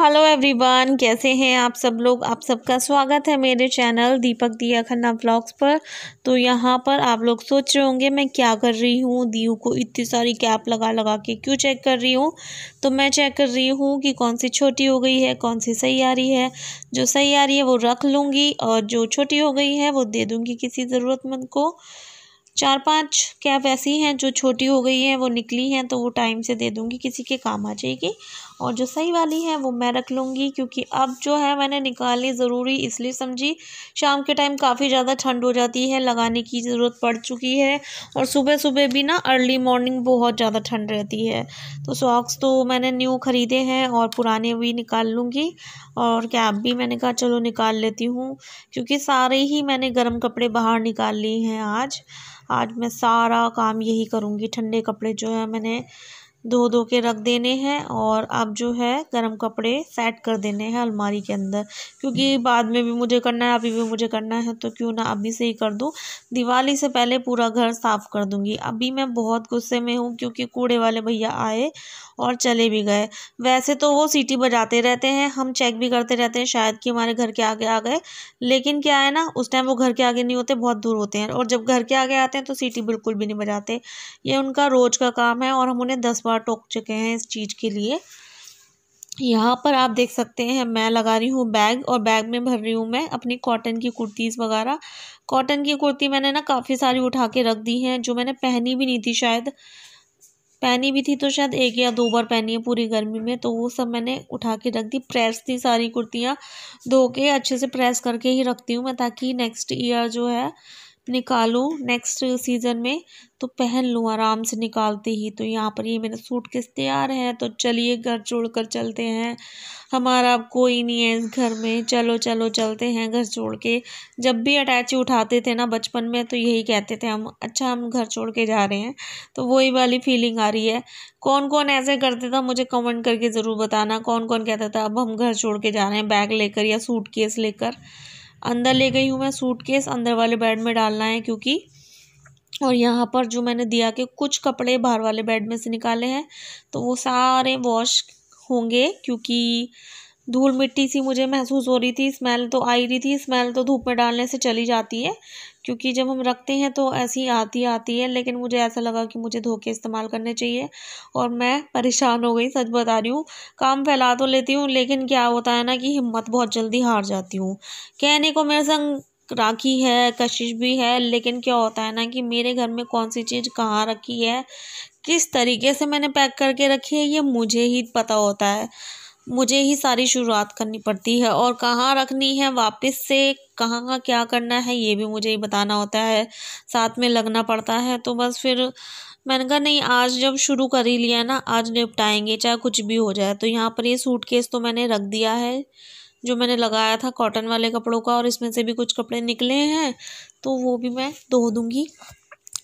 hello everyone कैसे हैं आप सब लोग आप सबका स्वागत है मेरे चैनल दीपक दिया खन्ना ब्लॉग्स पर तो यहाँ पर आप लोग सोच रहे होंगे मैं क्या कर रही हूँ दीयू को इतनी सारी कैप लगा लगा के क्यों चेक कर रही हूँ तो मैं चेक कर रही हूँ कि कौन सी छोटी हो गई है कौन सी सही आ रही है जो सही आ रही है वो रख लूँगी और जो छोटी हो गई है वो दे दूँगी किसी ज़रूरतमंद को चार पांच कैब ऐसी हैं जो छोटी हो गई हैं वो निकली हैं तो वो टाइम से दे दूँगी किसी के काम आ जाएगी और जो सही वाली है वो मैं रख लूँगी क्योंकि अब जो है मैंने निकालनी ज़रूरी इसलिए समझी शाम के टाइम काफ़ी ज़्यादा ठंड हो जाती है लगाने की ज़रूरत पड़ चुकी है और सुबह सुबह भी ना अर्ली मॉर्निंग बहुत ज़्यादा ठंड रहती है तो सॉक्स तो मैंने न्यू ख़रीदे हैं और पुराने भी निकाल लूँगी और कैब भी मैंने कहा चलो निकाल लेती हूँ क्योंकि सारे ही मैंने गर्म कपड़े बाहर निकाल लिए हैं आज आज मैं सारा काम यही करूँगी ठंडे कपड़े जो है मैंने धो धो के रख देने हैं और अब जो है गर्म कपड़े सेट कर देने हैं अलमारी के अंदर क्योंकि बाद में भी मुझे करना है अभी भी मुझे करना है तो क्यों ना अभी से ही कर दूँ दिवाली से पहले पूरा घर साफ़ कर दूँगी अभी मैं बहुत गुस्से में हूँ क्योंकि कूड़े वाले भैया आए और चले भी गए वैसे तो वो सीटी बजाते रहते हैं हम चेक भी करते रहते हैं शायद कि हमारे घर के आगे आ गए लेकिन क्या है ना उस टाइम वो घर के आगे नहीं होते बहुत दूर होते हैं और जब घर के आगे आते हैं तो सीटी बिल्कुल भी नहीं बजाते ये उनका रोज़ का काम है और हम उन्हें दस बार बार टोक चुके हैं इस चीज़ के लिए यहाँ पर आप देख सकते हैं मैं लगा रही हूँ बैग और बैग में भर रही हूँ मैं अपनी कॉटन की कुर्तीज़ वगैरह कॉटन की कुर्ती मैंने ना काफ़ी सारी उठा के रख दी हैं जो मैंने पहनी भी नहीं थी शायद पहनी भी थी तो शायद एक या दो बार पहनी है पूरी गर्मी में तो वो सब मैंने उठा के रख दी प्रेस थी सारी कुर्तियाँ धो के अच्छे से प्रेस करके ही रखती हूँ मैं ताकि नेक्स्ट ईयर जो है निकालूँ नेक्स्ट सीज़न में तो पहन लूँ आराम से निकालते ही तो यहाँ पर ये मेरा किस तैयार है तो चलिए घर छोड़कर चलते हैं हमारा अब कोई नहीं है इस घर में चलो चलो चलते हैं घर छोड़ के जब भी अटैची उठाते थे ना बचपन में तो यही कहते थे हम अच्छा हम घर छोड़ के जा रहे हैं तो वही वाली फीलिंग आ रही है कौन कौन ऐसे करते था मुझे कमेंट करके ज़रूर बताना कौन कौन कहता था अब हम घर छोड़ के जा रहे हैं बैग लेकर या सूट केस लेकर अंदर ले गई हूँ मैं सूटकेस अंदर वाले बेड में डालना है क्योंकि और यहाँ पर जो मैंने दिया के कुछ कपड़े बाहर वाले बेड में से निकाले हैं तो वो सारे वॉश होंगे क्योंकि धूल मिट्टी सी मुझे महसूस हो रही थी स्मेल तो आ ही रही थी स्मेल तो धूप में डालने से चली जाती है क्योंकि जब हम रखते हैं तो ऐसी आती आती है लेकिन मुझे ऐसा लगा कि मुझे धोखे इस्तेमाल करने चाहिए और मैं परेशान हो गई सच बता रही हूँ काम फैला तो लेती हूँ लेकिन क्या होता है ना कि हिम्मत बहुत जल्दी हार जाती हूँ कहने को मेरे संग राखी है कशिश भी है लेकिन क्या होता है ना कि मेरे घर में कौन सी चीज़ कहाँ रखी है किस तरीके से मैंने पैक करके रखी है ये मुझे ही पता होता है मुझे ही सारी शुरुआत करनी पड़ती है और कहाँ रखनी है वापस से कहाँ का क्या करना है ये भी मुझे ही बताना होता है साथ में लगना पड़ता है तो बस फिर मैंने कहा नहीं आज जब शुरू कर ही लिया ना आज निपटाएंगे चाहे कुछ भी हो जाए तो यहाँ पर ये सूट केस तो मैंने रख दिया है जो मैंने लगाया था कॉटन वाले कपड़ों का और इसमें से भी कुछ कपड़े निकले हैं तो वो भी मैं धो दूँगी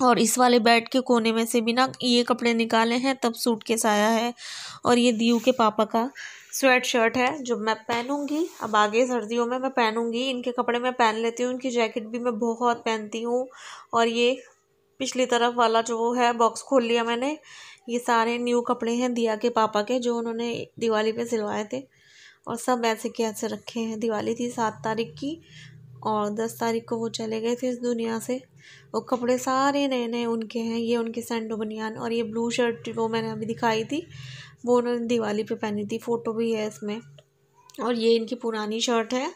और इस वाले बेड के कोने में से भी ना ये कपड़े निकाले हैं तब सूट के साया है और ये दीव के पापा का स्वेट शर्ट है जो मैं पहनूंगी अब आगे सर्दियों में मैं पहनूंगी इनके कपड़े मैं पहन लेती हूँ इनकी जैकेट भी मैं बहुत पहनती हूँ और ये पिछली तरफ वाला जो वो है बॉक्स खोल लिया मैंने ये सारे न्यू कपड़े हैं दिया के पापा के जो उन्होंने दिवाली पे सिलवाए थे और सब ऐसे कैसे रखे हैं दिवाली थी सात तारीख की और दस तारीख को वो चले गए थे इस दुनिया से वो कपड़े सारे नए नए उनके हैं ये उनके सैंडो बनियान और ये ब्लू शर्ट वो मैंने अभी दिखाई थी वो उन्होंने दिवाली पे पहनी थी फ़ोटो भी है इसमें और ये इनकी पुरानी शर्ट है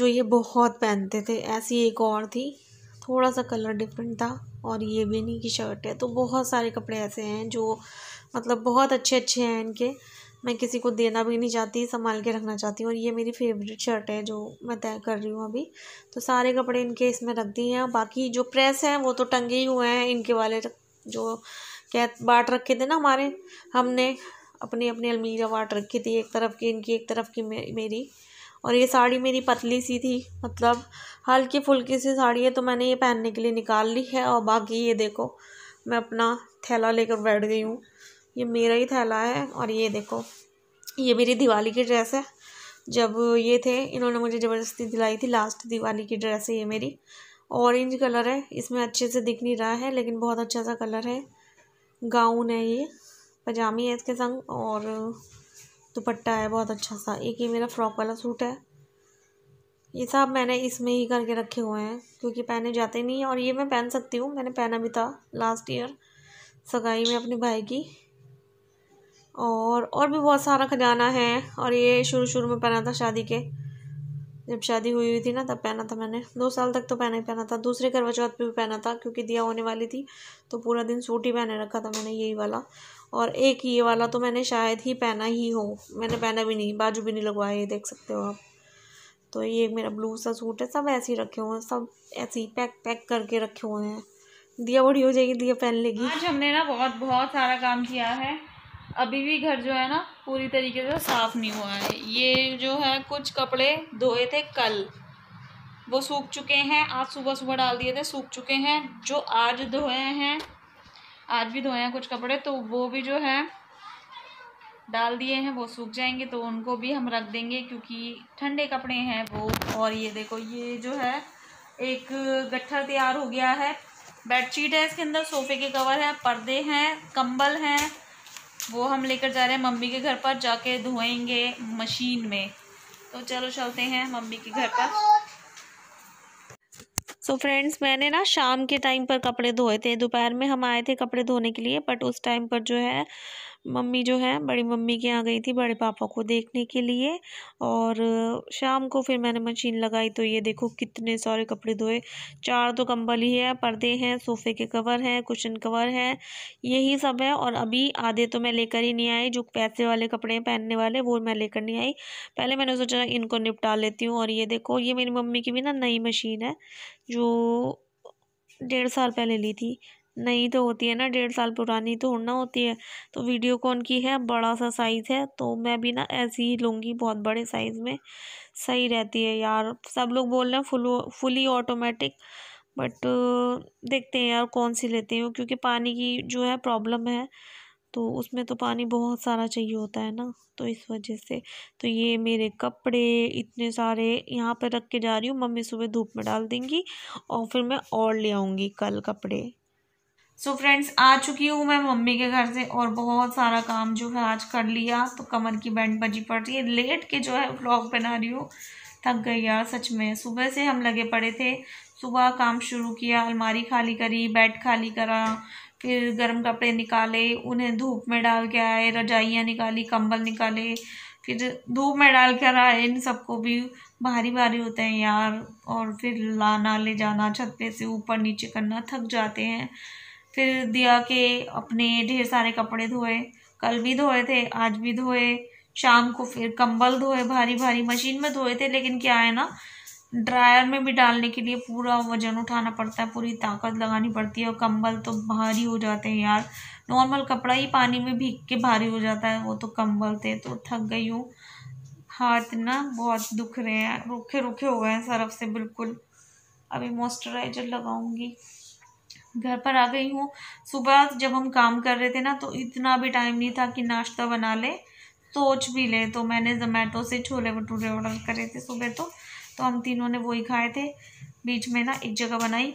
जो ये बहुत पहनते थे ऐसी एक और थी थोड़ा सा कलर डिफरेंट था और ये भी इन्हीं की शर्ट है तो बहुत सारे कपड़े ऐसे हैं जो मतलब बहुत अच्छे अच्छे हैं इनके मैं किसी को देना भी नहीं चाहती संभाल के रखना चाहती हूँ और ये मेरी फेवरेट शर्ट है जो मैं तय कर रही हूँ अभी तो सारे कपड़े इनके इसमें रख दिए हैं बाकी जो प्रेस हैं वो तो टंगे ही हुए हैं इनके वाले जो कह बाट रखे थे ना हमारे हमने अपनी अपनी अलमीरा बाट रखी थी एक तरफ की इनकी एक तरफ की मेरी और ये साड़ी मेरी पतली सी थी मतलब हल्की फुल्की सी साड़ी है तो मैंने ये पहनने के लिए निकाल ली है और बाकी ये देखो मैं अपना थैला लेकर बैठ गई हूँ ये मेरा ही थैला है और ये देखो ये मेरी दिवाली की ड्रेस है जब ये थे इन्होंने मुझे ज़बरदस्ती दिलाई थी लास्ट दिवाली की ड्रेस है ये मेरी ऑरेंज कलर है इसमें अच्छे से दिख नहीं रहा है लेकिन बहुत अच्छा सा कलर है गाउन है ये पजामी है इसके संग और दुपट्टा है बहुत अच्छा सा एक ये मेरा फ्रॉक वाला सूट है ये सब मैंने इसमें ही करके रखे हुए हैं क्योंकि पहने जाते नहीं और ये मैं पहन सकती हूँ मैंने पहना भी था लास्ट ईयर सगाई में अपने भाई की और और भी बहुत सारा खजाना है और ये शुरू शुरू में पहना था शादी के जब शादी हुई हुई थी ना तब पहना था मैंने दो साल तक तो पहना ही पहना था दूसरे करवा चौथ भी पहना था क्योंकि दिया होने वाली थी तो पूरा दिन सूट ही पहने रखा था मैंने यही वाला और एक ये वाला तो मैंने शायद ही पहना ही हो मैंने पहना भी नहीं बाजू भी नहीं लगवाया ये देख सकते हो आप तो ये मेरा ब्लू सा सूट है सब ऐसे ही रखे हुए हैं सब ऐसे ही पैक पैक करके रखे हुए हैं दिया बड़ी हो जाएगी दिया पहन लेगी आज हमने ना बहुत बहुत सारा काम किया है अभी भी घर जो है ना पूरी तरीके से साफ़ नहीं हुआ है ये जो है कुछ कपड़े धोए थे कल वो सूख चुके हैं आज सुबह सुबह डाल दिए थे सूख चुके हैं जो आज धोए हैं आज भी धोए हैं कुछ कपड़े तो वो भी जो है डाल दिए हैं वो सूख जाएंगे तो उनको भी हम रख देंगे क्योंकि ठंडे कपड़े हैं वो और ये देखो ये जो है एक गट्ठर तैयार हो गया है बेडशीट है इसके अंदर सोफे के कवर हैं पर्दे हैं कंबल हैं वो हम लेकर जा रहे हैं मम्मी के घर पर जाके धोएंगे मशीन में तो चलो चलते हैं मम्मी के घर पर सो so फ्रेंड्स मैंने ना शाम के टाइम पर कपड़े धोए थे दोपहर में हम आए थे कपड़े धोने के लिए बट उस टाइम पर जो है मम्मी जो है बड़ी मम्मी के यहाँ गई थी बड़े पापा को देखने के लिए और शाम को फिर मैंने मशीन लगाई तो ये देखो कितने सारे कपड़े धोए चार तो कंबल ही है पर्दे हैं सोफ़े के कवर हैं कुशन कवर है यही सब है और अभी आधे तो मैं लेकर ही नहीं आई जो पैसे वाले कपड़े हैं पहनने वाले वो मैं लेकर नहीं आई पहले मैंने सोचा इनको निपटा लेती हूँ और ये देखो ये मेरी मम्मी की भी ना नई मशीन है जो डेढ़ साल पहले ली थी नहीं तो होती है ना डेढ़ साल पुरानी तो ना होती है तो वीडियो कौन की है बड़ा सा साइज़ है तो मैं भी ना ऐसी ही लूँगी बहुत बड़े साइज़ में सही रहती है यार सब लोग बोल रहे हैं फुल फुली ऑटोमेटिक बट देखते हैं यार कौन सी लेते हैं क्योंकि पानी की जो है प्रॉब्लम है तो उसमें तो पानी बहुत सारा चाहिए होता है ना तो इस वजह से तो ये मेरे कपड़े इतने सारे यहाँ पर रख के जा रही हूँ मम्मी सुबह धूप में डाल देंगी और फिर मैं और ले आऊँगी कल कपड़े सो so फ्रेंड्स आ चुकी हूँ मैं मम्मी के घर से और बहुत सारा काम जो है आज कर लिया तो कमर की बैंड बजी पड़ रही है लेट के जो है व्लॉग बना रही हूँ थक गई यार सच में सुबह से हम लगे पड़े थे सुबह काम शुरू किया अलमारी खाली करी बेड खाली करा फिर गर्म कपड़े निकाले उन्हें धूप में डाल के आए रजाइयाँ निकाली कंबल निकाले फिर धूप में डाल कर आए इन सबको भी भारी भारी होते हैं यार और फिर लाना ले जाना छत पे से ऊपर नीचे करना थक जाते हैं फिर दिया के अपने ढेर सारे कपड़े धोए कल भी धोए थे आज भी धोए शाम को फिर कंबल धोए भारी भारी मशीन में धोए थे लेकिन क्या है ना ड्रायर में भी डालने के लिए पूरा वजन उठाना पड़ता है पूरी ताकत लगानी पड़ती है और कंबल तो भारी हो जाते हैं यार नॉर्मल कपड़ा ही पानी में भीग के भारी हो जाता है वो तो कंबल थे तो थक गई हूँ हाथ ना बहुत दुख रहे हैं रूखे रूखे हो गए हैं सरफ से बिल्कुल अभी मॉइस्चराइजर लगाऊंगी घर पर आ गई हूँ सुबह जब हम काम कर रहे थे ना तो इतना भी टाइम नहीं था कि नाश्ता बना ले सोच भी ले तो मैंने जोमेटो से छोले भटूरे ऑर्डर करे थे सुबह तो तो हम तीनों ने वही खाए थे बीच में ना एक जगह बनाई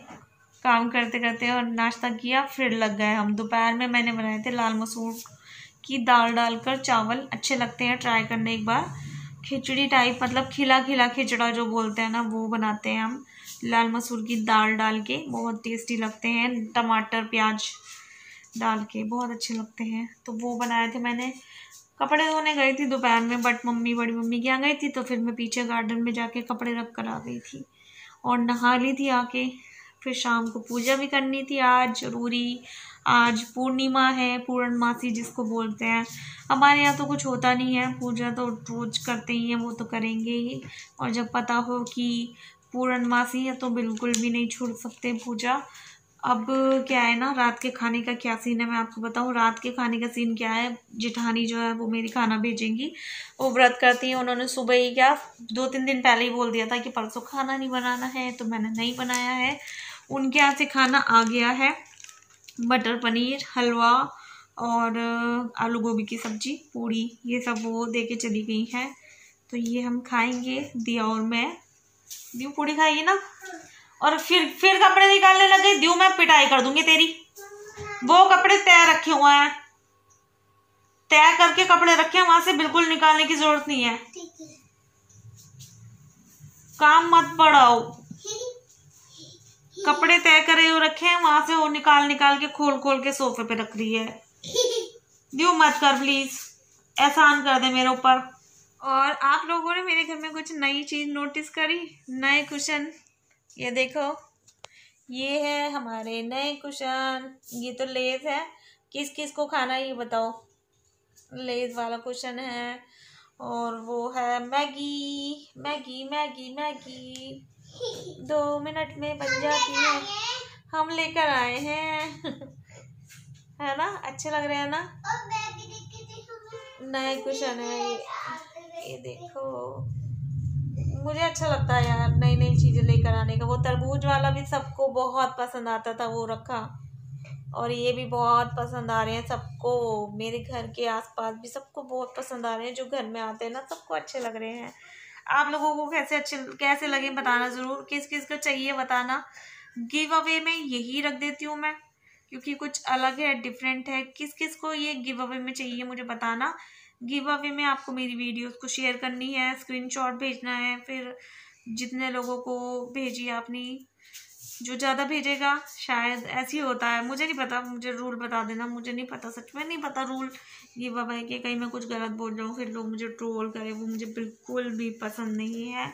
काम करते करते और नाश्ता किया फिर लग गए हम दोपहर में मैंने बनाए थे लाल मसूर की दाल डालकर चावल अच्छे लगते हैं ट्राई करने एक बार खिचड़ी टाइप मतलब खिला खिला खिचड़ा जो बोलते हैं ना वो बनाते हैं हम लाल मसूर की दाल डाल के बहुत टेस्टी लगते हैं टमाटर प्याज डाल के बहुत अच्छे लगते हैं तो वो बनाए थे मैंने कपड़े धोने गई थी दोपहर में बट मम्मी बड़ी मम्मी के यहाँ गई थी तो फिर मैं पीछे गार्डन में जाके कपड़े रख कर आ गई थी और नहा ली थी आके फिर शाम को पूजा भी करनी थी आज जरूरी आज पूर्णिमा है पूर्णमासी जिसको बोलते हैं हमारे यहाँ तो कुछ होता नहीं है पूजा तो रोज करते ही हैं वो तो करेंगे ही और जब पता हो कि पूर्णमासी है तो बिल्कुल भी नहीं छोड़ सकते पूजा अब क्या है ना रात के खाने का क्या सीन है मैं आपको बताऊँ रात के खाने का सीन क्या है जिठानी जो है वो मेरी खाना भेजेंगी वो व्रत करती हैं उन्होंने सुबह ही क्या दो तीन दिन पहले ही बोल दिया था कि परसों खाना नहीं बनाना है तो मैंने नहीं बनाया है उनके यहाँ से खाना आ गया है मटर पनीर हलवा और आलू गोभी की सब्जी पूड़ी ये सब वो दे के चली गई हैं तो ये हम खाएँगे दिया और मैं दीव पूरी खाएगी ना और फिर फिर कपड़े निकालने लगे दीव मैं पिटाई कर दूंगी तेरी वो कपड़े तय रखे हुए हैं तय करके कपड़े रखे वहां से बिल्कुल निकालने की जरूरत नहीं है काम मत पड़ाओ कपड़े तय करे हुए रखे हैं वहां से वो निकाल निकाल के खोल खोल के सोफे पे रख रही है दीव मत कर प्लीज एहसान कर दे मेरे ऊपर और आप लोगों ने मेरे घर में कुछ नई चीज़ नोटिस करी नए कुशन ये देखो ये है हमारे नए कुशन ये तो लेस है किस किस को खाना है ये बताओ लेस वाला कुशन है और वो है मैगी मैगी मैगी मैगी दो मिनट में बन जाती है हम लेकर आए हैं है ना अच्छे लग रहे हैं ना तो नए कुशन है ये ये देखो मुझे अच्छा लगता है यार नई नई चीज़ें लेकर आने का वो तरबूज वाला भी सबको बहुत पसंद आता था वो रखा और ये भी बहुत पसंद आ रहे हैं सबको मेरे घर के आसपास भी सबको बहुत पसंद आ रहे हैं जो घर में आते हैं ना सबको अच्छे लग रहे हैं आप लोगों को कैसे अच्छे कैसे लगे बताना ज़रूर किस किस को चाहिए बताना गिव अवे में यही रख देती हूँ मैं क्योंकि कुछ अलग है डिफरेंट है किस किस को ये गिव अवे में चाहिए मुझे बताना गिव अवे में आपको मेरी वीडियोस को शेयर करनी है स्क्रीनशॉट भेजना है फिर जितने लोगों को भेजी आपने जो ज़्यादा भेजेगा शायद ऐसे ही होता है मुझे नहीं पता मुझे रूल बता देना मुझे नहीं पता सच में नहीं पता रूल गिव है कि कहीं मैं कुछ गलत बोल रहा हूँ फिर लोग मुझे ट्रोल करें वो मुझे बिल्कुल भी पसंद नहीं है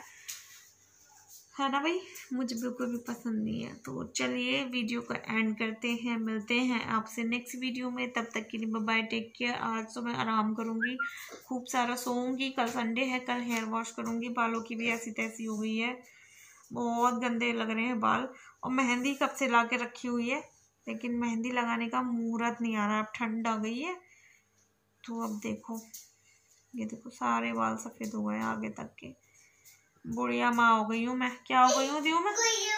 है ना भाई मुझे बिल्कुल भी पसंद नहीं है तो चलिए वीडियो को एंड करते हैं मिलते हैं आपसे नेक्स्ट वीडियो में तब तक के लिए बाय टेक केयर आज तो मैं आराम करूँगी खूब सारा सोऊंगी कल संडे है कल हेयर वॉश करूँगी बालों की भी ऐसी तैसी हो गई है बहुत गंदे लग रहे हैं बाल और मेहंदी कब से ला के रखी हुई है लेकिन मेहंदी लगाने का मुहूर्त नहीं आ रहा अब ठंड आ गई है तो अब देखो ये देखो सारे बाल सफ़ेद हो गए आगे तक के बुढ़िया माँ हो गई हूँ मैं क्या हो गई हूँ दी मैं गुड़िया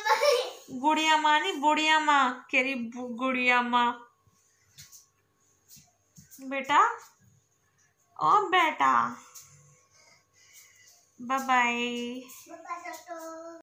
माँ नहीं बुढ़िया माँ कह रही गुड़िया माँ बेटा ओ बेटा बाय बाय